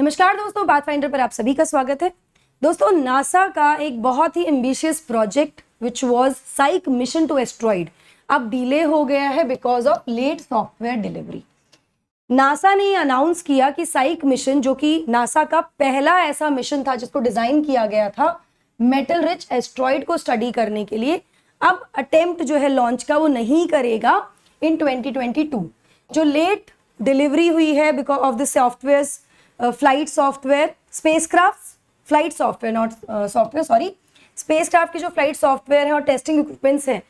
नमस्कार दोस्तों बात फाइंडर पर आप सभी का स्वागत है दोस्तों नासा का एक बहुत ही ambitious project which was Psyche mission to asteroid अब डिले हो गया है because of late software delivery NASA ने अनाउंस किया कि साइक मिशन जो कि नासा का पहला ऐसा मिशन था जिसको डिजाइन किया गया था मेटल रिच एस्ट्रॉइड को स्टडी करने के लिए अब अटेम्प्ट जो है लॉन्च का वो नहीं करेगा इन 2022 जो लेट डिलीवरी हुई है because of the software flight software spacecraft flight software not software sorry spacecraft के जो फ्लाइट सॉफ्टवेयर है और टेस्टिंग इक्विपमेंट्स हैं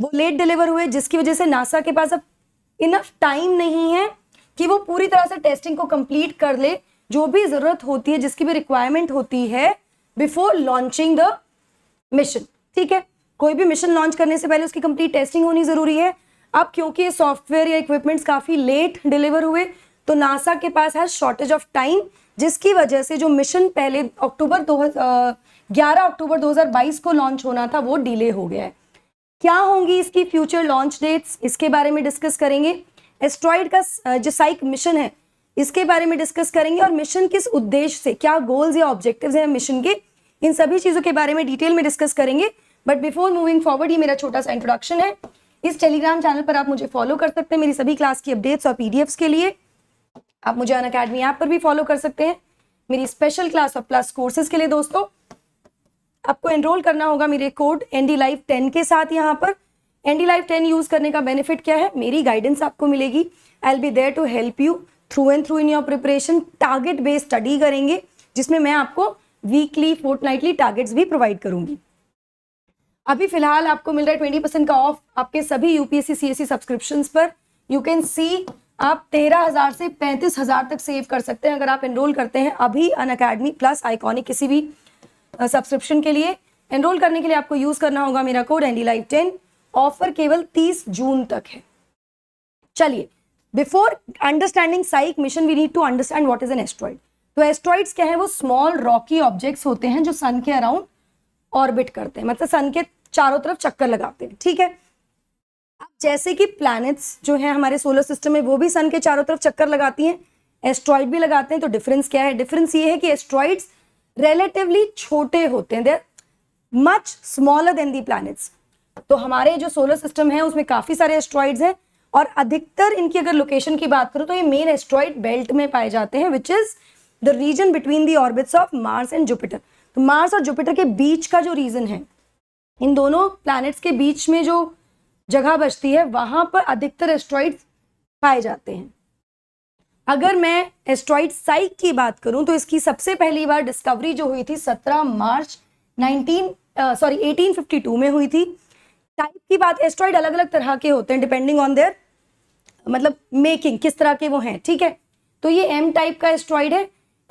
वो लेट डिलीवर हुए जिसकी वजह से नासा के पास अब इनफ टाइम नहीं है कि वो पूरी तरह से टेस्टिंग को कंप्लीट कर ले जो भी ज़रूरत होती है जिसकी भी रिक्वायरमेंट होती है बिफोर लॉन्चिंग द मिशन ठीक है कोई भी मिशन लॉन्च करने से पहले उसकी कंप्लीट टेस्टिंग होनी ज़रूरी है अब क्योंकि ये सॉफ्टवेयर या इक्विपमेंट्स काफ़ी लेट डिलीवर हुए तो नासा के पास है शॉर्टेज ऑफ टाइम जिसकी वजह से जो मिशन पहले अक्टूबर दो ग्यारह अक्टूबर 2022 को लॉन्च होना था वो डिले हो गया है क्या होंगी इसकी फ्यूचर लॉन्च डेट्स इसके बारे में डिस्कस करेंगे एस्ट्रॉइड का जो साइक मिशन है इसके बारे में डिस्कस करेंगे और मिशन किस उद्देश्य से क्या गोल्स या ऑब्जेक्टिव्स हैं मिशन के इन सभी चीज़ों के बारे में डिटेल में डिस्कस करेंगे बट बिफोर मूविंग फॉरवर्ड ये मेरा छोटा सा इंट्रोडक्शन है इस टेलीग्राम चैनल पर आप मुझे फॉलो कर सकते हैं मेरी सभी क्लास की अपडेट्स और पीडीएफ्स के लिए आप मुझे अन अकेडमी ऐप पर भी फॉलो कर सकते हैं मेरी स्पेशल क्लास और प्लस कोर्सेज के लिए दोस्तों आपको एनरोल करना होगा मेरे code N D life ten के साथ यहाँ पर N D life ten use करने का बेनिफिट क्या है मेरी गाइडेंस आपको मिलेगी I'll be there to help you through and through in your preparation target based study करेंगे जिसमें मैं आपको वीकली फोर्ट नाइटली टारगेट्स भी प्रोवाइड करूंगी अभी फिलहाल आपको मिल रहा है ट्वेंटी परसेंट का ऑफ आपके सभी यूपीएससी सी सब्सक्रिप्शन पर यू कैन सी आप तेरह हजार से पैंतीस हजार तक सेव कर सकते हैं अगर आप एनरोल करते हैं अभी अन अकेडमी प्लस आइकॉनिक किसी भी सब्सक्रिप्शन के लिए एनरोल करने के लिए आपको यूज करना होगा मेरा code N D life ten offer केवल तीस जून तक है चलिए before understanding Psyche mission we need to understand what is an asteroid तो एस्ट्रॉइड क्या है वो स्मॉल रॉकी ऑब्जेक्ट्स होते हैं जो सन के अराउंड ऑर्बिट करते हैं मतलब सन के चारों तरफ चक्कर लगाते हैं ठीक है अब जैसे कि प्लैनेट्स जो हैं हमारे सोलर सिस्टम में वो भी सन के चारों तरफ चक्कर लगाती हैं एस्ट्रॉइड भी लगाते हैं तो डिफरेंस क्या है डिफरेंस ये है कि एस्ट्रॉइड्स रिलेटिवली छोटे होते हैं there much smaller than the planets तो हमारे जो सोलर सिस्टम है उसमें काफ़ी सारे एस्ट्रॉइड्स हैं और अधिकतर इनकी अगर लोकेशन की बात करूँ तो ये मेन एस्ट्रॉइड बेल्ट में पाए जाते हैं which is the region between the orbits of Mars and Jupiter तो मार्स और जुपिटर के बीच का जो रीजन है इन दोनों प्लैनेट्स के बीच में जो जगह बचती है वहां पर अधिकतर एस्ट्रॉइड पाए जाते हैं अगर मैं एस्ट्रॉइड साइक की बात करूं तो इसकी सबसे पहली बार डिस्कवरी जो हुई थी 17 मार्च 19 सॉरी uh, 1852 में हुई थी टाइप की बात एस्ट्रॉइड अलग अलग तरह के होते हैं डिपेंडिंग ऑन देयर मतलब मेकिंग किस तरह के वो हैं ठीक है तो ये एम टाइप का एस्ट्रॉइड है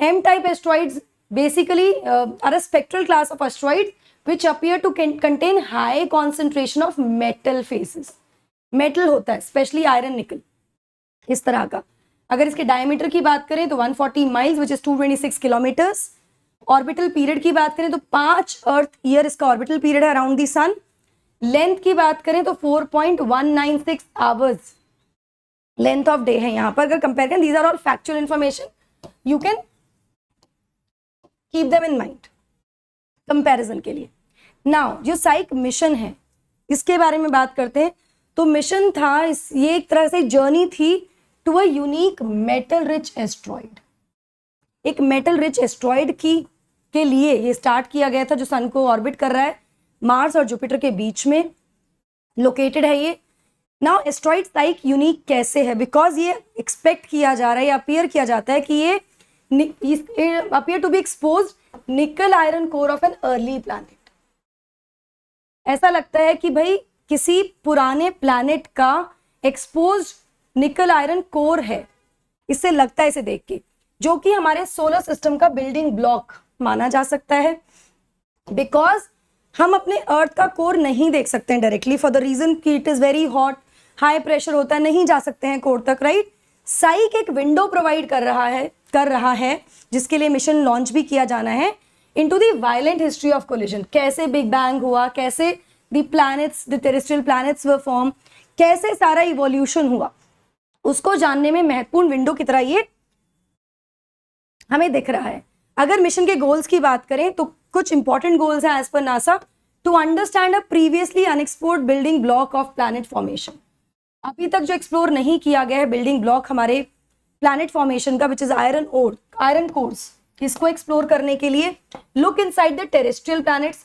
M type asteroid basically are spectral spectral class of asteroid which appear to contain high concentration of metal faces metal होता है स्पेशली आयरन निकल इस तरह का अगर इसके डायमीटर की बात करें तो 140 forty miles which is two kilometres orbital period की बात करें तो पांच अर्थ ईयर इसका ऑर्बिटल पीरियड है अराउंड दी सन लेंथ की बात करें तो 4.196 point hours length of day है यहां पर अगर कंपेयर करें these are all factual information you can keep them in mind comparison के लिए नाउ जो साइक मिशन है इसके बारे में बात करते हैं तो मिशन था इस ये एक तरह से जर्नी थी to a unique metal rich asteroid एक मेटल रिच एस्ट्रॉइड की के लिए ये स्टार्ट किया गया था जो सन को ऑर्बिट कर रहा है मार्स और जुपिटर के बीच में लोकेटेड है ये नाउ एस्ट्रॉइड साइक यूनिक कैसे है बिकॉज ये एक्सपेक्ट किया जा रहा है या अपियर किया जाता है कि ये appear to be expose nickel iron core of an early planet ऐसा लगता है कि भाई किसी पुराने प्लानिट का एक्सपोज निकल आयरन कोर है इससे लगता है इसे देख के जो कि हमारे सोलर सिस्टम का बिल्डिंग ब्लॉक माना जा सकता है बिकॉज हम अपने अर्थ का कोर नहीं देख सकते हैं डायरेक्टली फॉर द रीजन कि it is very hot high pressure होता है नहीं जा सकते हैं कोर तक राइट right? साइक एक विंडो प्रोवाइड कर रहा है कर रहा है जिसके लिए मिशन लॉन्च भी किया जाना है into the violent history of collision कैसे बिग बैंग हुआ कैसे the planets the terrestrial planets were form कैसे सारा इवोल्यूशन हुआ उसको जानने में महत्वपूर्ण विंडो की तरह ये हमें दिख रहा है अगर मिशन के गोल्स की बात करें तो कुछ इंपॉर्टेंट गोल्स हैं as per NASA to understand a previously unexplored building block of planet formation अभी तक जो एक्सप्लोर नहीं किया गया है बिल्डिंग ब्लॉक हमारे प्लैनेट फॉर्मेशन का which is iron ore iron cores इसको एक्सप्लोर करने के लिए look inside the terrestrial planets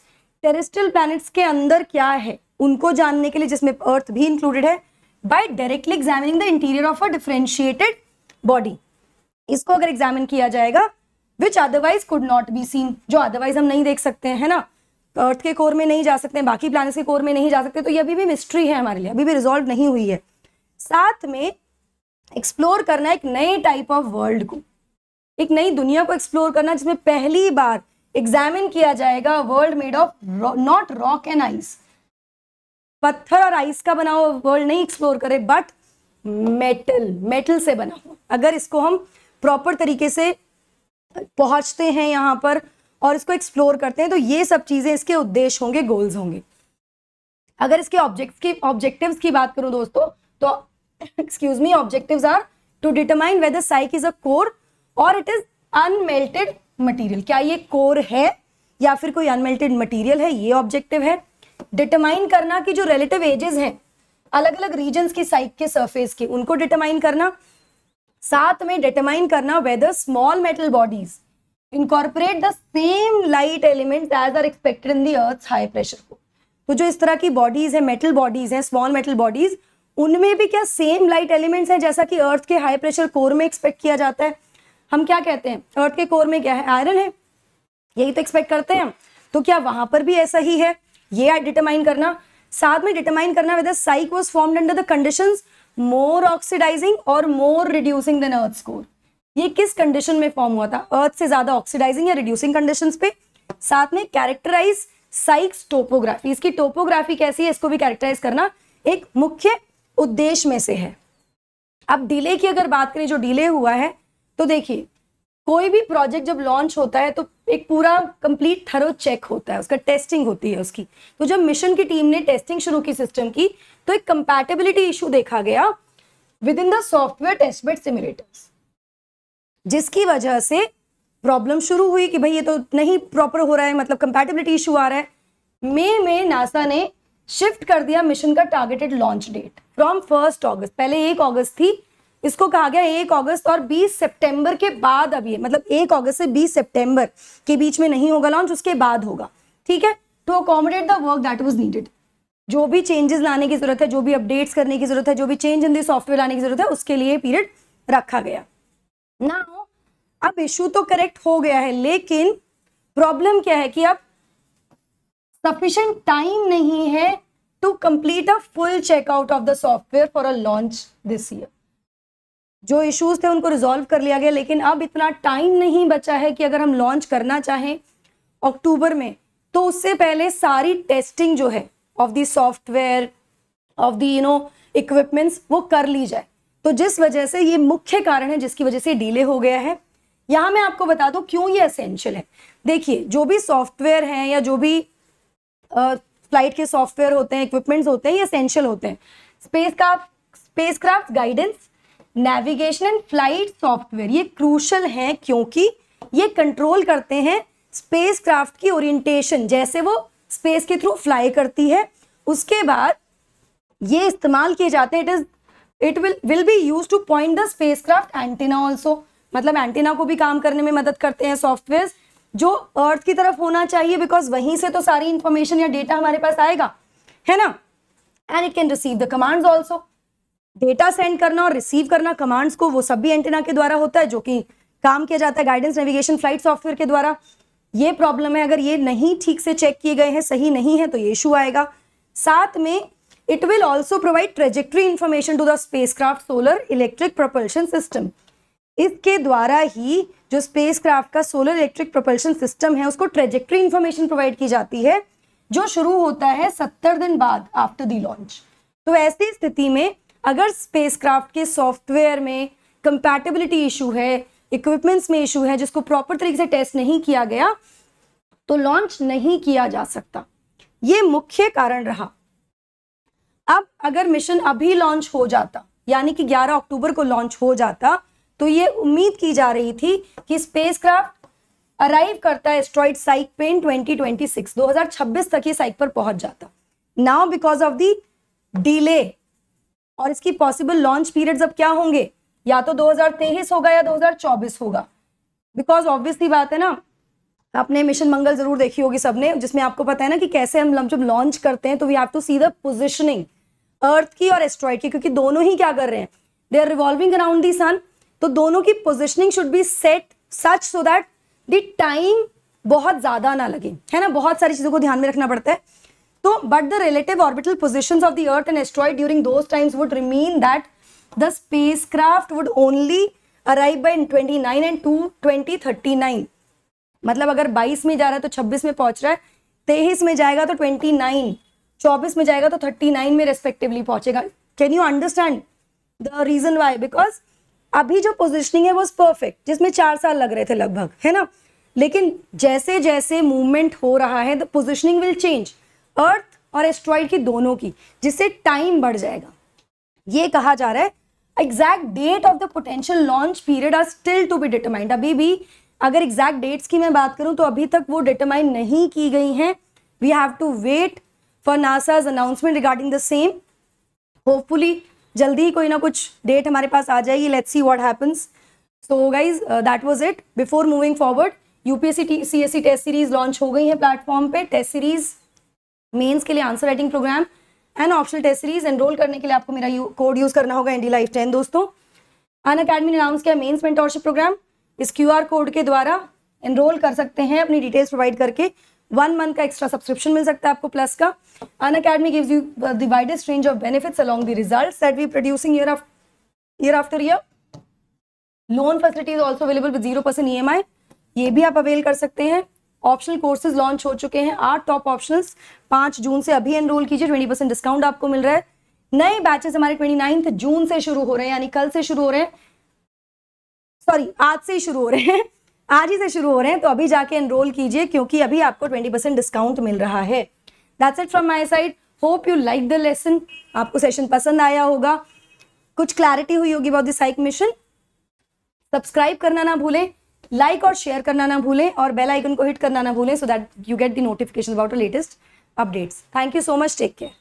terrestrial planets के अंदर क्या है उनको जानने के लिए जिसमें अर्थ भी इंक्लूडेड है by directly examining the interior of a differentiated body इसको अगर एग्जामिन किया जाएगा which otherwise could not be seen जो अदरवाइज हम नहीं देख सकते हैं ना अर्थ के कोर में नहीं जा सकते बाकी प्लैनेट्स के कोर में नहीं जा सकते तो ये अभी भी मिस्ट्री है हमारे लिए अभी भी रिजॉल्व नहीं हुई है साथ में एक्सप्लोर करना एक नए टाइप ऑफ वर्ल्ड को एक नई दुनिया को एक्सप्लोर करना जिसमें पहली बार एग्जामिन किया जाएगा world made of not rock and ice पत्थर और आइस का बना हुआ वर्ल्ड नहीं एक्सप्लोर करे बट मेटल मेटल से बना हुआ अगर इसको हम प्रॉपर तरीके से पहुंचते हैं यहाँ पर और इसको एक्सप्लोर करते हैं तो ये सब चीज़ें इसके उद्देश्य होंगे गोल्स होंगे अगर इसके ऑब्जेक्ट्स की ऑब्जेक्टिव्स की बात करूं दोस्तों तो excuse me objectives are to determine whether psych is a core or it is unmelted material क्या ये core है या फिर कोई unmelted material है ये objective है determine करना कि जो relative ages हैं अलग अलग regions की psych के surface के उनको determine करना साथ में determine करना whether small metal bodies incorporate the same light elements as are expected in the earth's high pressure core तो जो इस तरह की बॉडीज है मेटल बॉडीज हैं स्मॉल मेटल बॉडीज उनमें भी क्या सेम लाइट एलिमेंट्स हैं जैसा कि अर्थ के हाई प्रेशर कोर में एक्सपेक्ट किया जाता है हम क्या कहते हैं अर्थ के कोर में क्या है आयरन है यही तो एक्सपेक्ट करते हैं तो क्या वहां पर भी ऐसा ही है ये डिटरमाइन करना साथ में डिटरमाइन करना whether Psyche was form under the condition more oxidising और more reducing than Earth core ये किस कंडीशन में फॉर्म हुआ था अर्थ से ज्यादा ऑक्सीडाइजिंग या रिड्यूसिंग कंडीशन पे साथ में कैरेक्टराइज साइक्स टोपोग्राफी इसकी टोपोग्राफी कैसी है इसको भी कैरेक्टराइज करना एक मुख्य उद्देश्य में से है अब डिले की अगर बात करें जो डिले हुआ है तो देखिए कोई भी प्रोजेक्ट जब लॉन्च होता है तो एक पूरा कंप्लीट थरो चेक होता है उसका टेस्टिंग होती है उसकी तो जब मिशन की टीम ने टेस्टिंग शुरू की सिस्टम की तो एक कंपैटिबिलिटी इशू देखा गया with in the software test bed simulators जिसकी वजह से प्रॉब्लम शुरू हुई कि भाई ये तो नहीं प्रॉपर हो रहा है मतलब कंपैटिबिलिटी इशू आ रहा है मई में, में नासा ने शिफ्ट कर दिया मिशन का targeted launch date from first August पहले एक अगस्त थी इसको कहा गया एक अगस्त और बीस सितंबर के बाद अभी मतलब एक अगस्त से बीस सितंबर के बीच में नहीं होगा लॉन्च उसके बाद होगा ठीक है to accommodate the work that was needed जो भी चेंजेस लाने की जरूरत है जो भी अपडेट्स करने की जरूरत है जो भी चेंज इन दी सॉफ्टवेयर लाने की जरूरत है उसके लिए पीरियड रखा गया ना अब इशू तो करेक्ट हो गया है लेकिन प्रॉब्लम क्या है कि अब सफिशेंट टाइम नहीं है to complete a full checkout of the software for a launch this year जो इश्यूज थे उनको रिजॉल्व कर लिया गया लेकिन अब इतना टाइम नहीं बचा है कि अगर हम लॉन्च करना चाहें अक्टूबर में तो उससे पहले सारी टेस्टिंग जो है of the software of the you know equipments वो कर ली जाए तो जिस वजह से ये मुख्य कारण है जिसकी वजह से डिले हो गया है यहां मैं आपको बता दू क्यों ये असेंशियल है देखिए जो भी सॉफ्टवेयर है या जो भी फ्लाइट के सॉफ्टवेयर होते हैं इक्विपमेंट्स होते हैं ये असेंशियल होते हैं space spacecraft guidance navigation and flight software ये क्रूशल हैं क्योंकि ये कंट्रोल करते हैं स्पेस क्राफ्ट की ओरिएंटेशन जैसे वो स्पेस के थ्रू फ्लाई करती है उसके बाद ये इस्तेमाल किए जाते हैं it is it will will be use to point the spacecraft antenna also मतलब एंटीना को भी काम करने में मदद करते हैं सॉफ्टवेयर जो अर्थ की तरफ होना चाहिए बिकॉज वहीं से तो सारी इंफॉर्मेशन या डेटा हमारे पास आएगा है ना and it can receive the commands also data send करना और रिसीव करना कमांड्स को वो सब भी एंटेना के द्वारा होता है जो कि काम किया जाता है गाइडेंस नेविगेशन फ्लाइट सॉफ्टवेयर के द्वारा ये प्रॉब्लम है अगर ये नहीं ठीक से चेक किए गए हैं सही नहीं है तो ये इशू आएगा साथ में will also provide trajectory trajectory to the spacecraft solar electric propulsion system इसके द्वारा ही जो स्पेसक्राफ्ट का सोलर इलेक्ट्रिक प्रोपल्शन सिस्टम है उसको ट्रेजेक्ट्री इन्फॉर्मेशन प्रोवाइड की जाती है जो शुरू होता है सत्तर दिन बाद आफ्टर दी लॉन्च तो ऐसी स्थिति में अगर स्पेसक्राफ्ट के सॉफ्टवेयर में कंपैटिबिलिटी इशू है इक्विपमेंट्स में इशू है जिसको प्रॉपर तरीके से टेस्ट नहीं किया गया तो लॉन्च नहीं किया जा सकता ये मुख्य कारण रहा अब अगर मिशन अभी लॉन्च हो जाता यानी कि 11 अक्टूबर को लॉन्च हो जाता तो ये उम्मीद की जा रही थी कि स्पेस क्राफ्ट अराइव करता है एस्ट्रॉइड साइक पे इन हजार छब्बीस तक ये साइक पर पहुंच जाता now because of the delay और इसकी पॉसिबल लॉन्च पीरियड अब क्या होंगे या तो 2023 होगा या 2024 होगा बिकॉज ऑब्वियसली बात है ना आपने मिशन मंगल जरूर देखी होगी सबने जिसमें आपको पता है ना कि कैसे हम जब लॉन्च करते हैं तो we have to see the positioning Earth की और एस्ट्रॉइड की क्योंकि दोनों ही क्या कर रहे हैं they are revolving around the sun तो दोनों की positioning should be set such so that the time बहुत ज़्यादा ना लगे है ना बहुत सारी चीज़ों को ध्यान में रखना पड़ता है तो but the relative orbital position of the Earth and asteroid during those times would remain that the spacecraft would only arrive by twenty nine and to twenty thirty nine मतलब अगर बाईस में जा रहा है तो छब्बीस में पहुंच रहा है तेईस में जाएगा तो ट्वेंटी नाइन चौबीस में जाएगा तो थर्टी नाइन में रेस्पेक्टिवली पहुंचेगा can you understand the reason why because अभी जो पोजिशनिंग है वो परफेक्ट जिसमें चार साल लग रहे थे लगभग है ना लेकिन जैसे जैसे मूवमेंट हो रहा है the positioning will change Earth और एस्ट्रॉइड की दोनों की जिससे टाइम बढ़ जाएगा ये कहा जा रहा है exact date of the potential launch period are still to be determined अभी भी अगर एग्जैक्ट डेट्स की मैं बात करूं तो अभी तक वो डिटरमाइन नहीं की गई हैं we have to wait for NASA's announcement regarding the same hopefully जल्दी ही कोई ना कुछ डेट हमारे पास आ जाएगी let's see what happens so guys that was it before moving forward UPSC C S C test series launch हो गई है प्लेटफॉर्म पे टेस्ट सीरीज मेंस के लिए answer writing programme and optional test series enrol करने के लिए आपको मेरा कोड यूज करना होगा इंडी लाइफ टेन दोस्तों अन अकेडमी ने अनाउंस किया मेन्स मेंटोरशिप प्रोग्राम इस क्यू कोड के द्वारा एनरोल कर सकते हैं अपनी डिटेल्स प्रोवाइड करके वन मंथ का एक्स्ट्रा सब्सक्रिप्शन मिल सकता है आपको प्लस का Unacademy give you the range of benefit along the result that we producing year year after year loan facilities also available with zero percent E M I ये भी आप avail कर सकते हैं ऑप्शनल कोर्सेज लॉन्च हो चुके हैं आठ टॉप ऑप्शनल्स पांच जून से अभी एनरोल कीजिए ट्वेंटी परसेंट डिस्काउंट आपको मिल रहा है नए बैचेस हमारे ट्वेंटी नाइन्थ जून से शुरू हो रहे हैं यानी कल से शुरू हो रहे हैं सॉरी आज से ही शुरू हो रहे हैं आज ही से शुरू हो रहे हैं तो अभी जाके एनरोल कीजिए क्योंकि अभी आपको ट्वेंटी परसेंट डिस्काउंट मिल रहा है that's it from my side hope you like the lesson आपको सेशन पसंद आया होगा कुछ क्लैरिटी हुई होगी about the Psyche mission subscribe करना ना भूलें लाइक और शेयर करना ना भूलें और बेल आइकन को हिट करना ना भूलें so that you get the notification about latest updates thank you so much take care